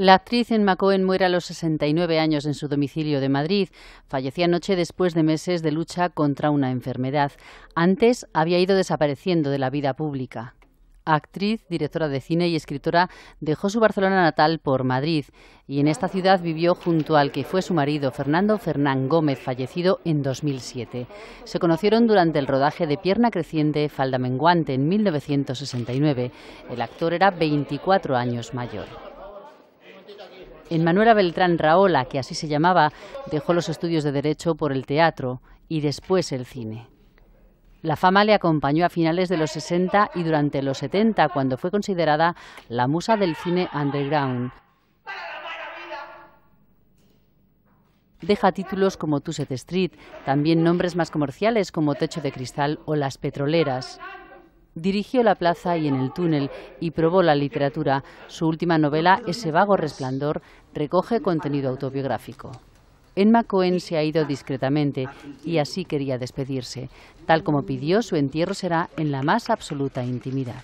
La actriz Emma Cohen muere a los 69 años en su domicilio de Madrid. Fallecía anoche después de meses de lucha contra una enfermedad. Antes había ido desapareciendo de la vida pública. Actriz, directora de cine y escritora, dejó su Barcelona natal por Madrid y en esta ciudad vivió junto al que fue su marido, Fernando Fernán Gómez, fallecido en 2007. Se conocieron durante el rodaje de Pierna Creciente, Falda Menguante en 1969. El actor era 24 años mayor. En Manuela Beltrán Raola, que así se llamaba, dejó los estudios de Derecho por el teatro y después el cine. La fama le acompañó a finales de los 60 y durante los 70, cuando fue considerada la musa del cine underground. Deja títulos como Tuset Street, también nombres más comerciales como Techo de Cristal o Las Petroleras. Dirigió la plaza y en el túnel y probó la literatura. Su última novela, Ese vago resplandor, recoge contenido autobiográfico. Emma Cohen se ha ido discretamente y así quería despedirse. Tal como pidió, su entierro será en la más absoluta intimidad.